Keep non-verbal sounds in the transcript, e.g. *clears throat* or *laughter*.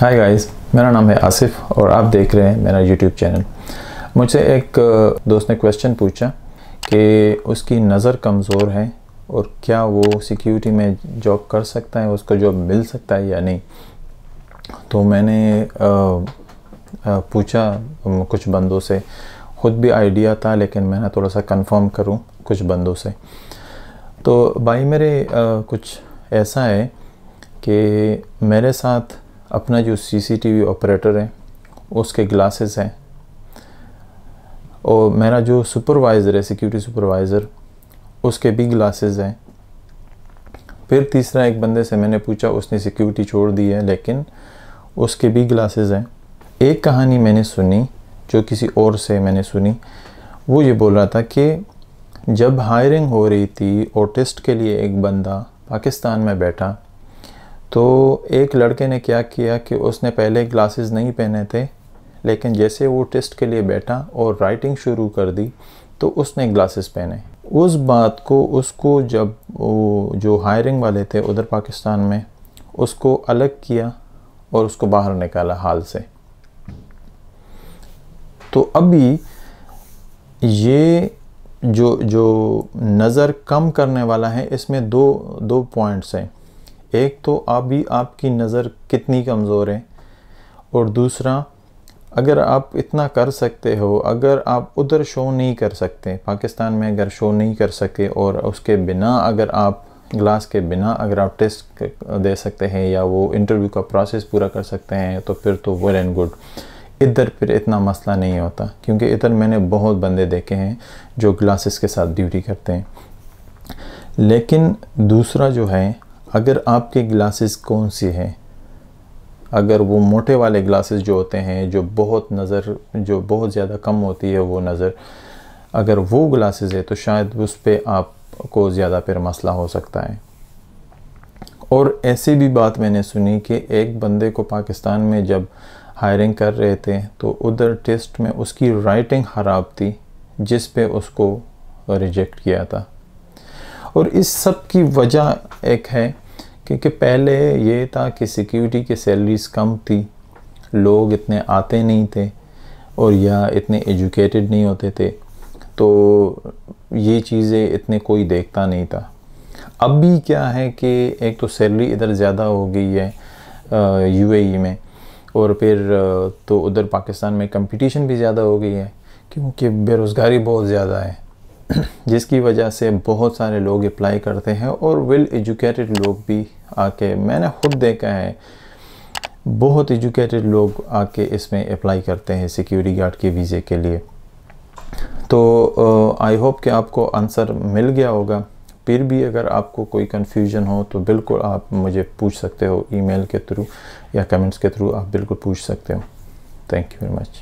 hi guys मेरा नाम है आसिफ और आप देख रहे हैं मेरा यूट्यूब चैनल मुझसे एक दोस्त ने क्वेश्चन पूछा कि उसकी नज़र कमज़ोर है और क्या वो सिक्योरिटी में जॉब कर सकता है उसको जॉब मिल सकता है या नहीं तो मैंने आ, आ, पूछा कुछ बंदों से ख़ुद भी आइडिया था लेकिन मैंने थोड़ा सा कंफर्म करूं कुछ बंदों से तो भाई मेरे आ, कुछ ऐसा है कि मेरे साथ अपना जो सीसीटीवी ऑपरेटर है उसके ग्लासेस हैं और मेरा जो सुपरवाइज़र है सिक्योरिटी सुपरवाइज़र उसके भी ग्लासेस हैं फिर तीसरा एक बंदे से मैंने पूछा उसने सिक्योरिटी छोड़ दी है लेकिन उसके भी ग्लासेस हैं एक कहानी मैंने सुनी जो किसी और से मैंने सुनी वो ये बोल रहा था कि जब हायरिंग हो रही थी और टेस्ट के लिए एक बंदा पाकिस्तान में बैठा तो एक लड़के ने क्या किया कि उसने पहले ग्लासेस नहीं पहने थे लेकिन जैसे वो टेस्ट के लिए बैठा और राइटिंग शुरू कर दी तो उसने ग्लासेस पहने उस बात को उसको जब वो जो हायरिंग वाले थे उधर पाकिस्तान में उसको अलग किया और उसको बाहर निकाला हाल से तो अभी ये जो जो नज़र कम करने वाला है इसमें दो दो पॉइंट्स हैं एक तो अभी आपकी नज़र कितनी कमज़ोर है और दूसरा अगर आप इतना कर सकते हो अगर आप उधर शो नहीं कर सकते पाकिस्तान में अगर शो नहीं कर सके और उसके बिना अगर आप ग्लास के बिना अगर आप टेस्ट दे सकते हैं या वो इंटरव्यू का प्रोसेस पूरा कर सकते हैं तो फिर तो वेल एंड गुड इधर फिर इतना मसला नहीं होता क्योंकि इधर मैंने बहुत बंदे देखे हैं जो ग्लासेस के साथ ड्यूटी करते हैं लेकिन दूसरा जो है अगर आपके ग्लासेस कौन से हैं अगर वो मोटे वाले ग्लासेस जो होते हैं जो बहुत नज़र जो बहुत ज़्यादा कम होती है वो नज़र अगर वो ग्लासेस है तो शायद उस पर आपको ज़्यादा फिर मसला हो सकता है और ऐसी भी बात मैंने सुनी कि एक बंदे को पाकिस्तान में जब हायरिंग कर रहे थे तो उधर टेस्ट में उसकी राइटिंग ख़राब थी जिस पे उसको रिजेक्ट किया था और इस सब की वजह एक है क्योंकि पहले ये था कि सिक्योरिटी की सैलरीज कम थी लोग इतने आते नहीं थे और या इतने एजुकेटेड नहीं होते थे तो ये चीज़ें इतने कोई देखता नहीं था अब भी क्या है कि एक तो सैलरी इधर ज़्यादा हो गई है यूएई e में और फिर तो उधर पाकिस्तान में कंपटीशन भी ज़्यादा हो गई है क्योंकि बेरोज़गारी बहुत ज़्यादा है *clears throat* जिसकी वजह से बहुत सारे लोग अप्लाई करते हैं और वेल एजुकेटेड लोग भी आके मैंने खुद देखा है बहुत एजुकेटेड लोग आके इसमें अप्लाई करते हैं सिक्योरिटी गार्ड के वीज़े के लिए तो आई होप कि आपको आंसर मिल गया होगा फिर भी अगर आपको कोई कन्फ्यूजन हो तो बिल्कुल आप मुझे पूछ सकते हो ईमेल के थ्रू या कमेंट्स के थ्रू आप बिल्कुल पूछ सकते हो थैंक यू वेरी मच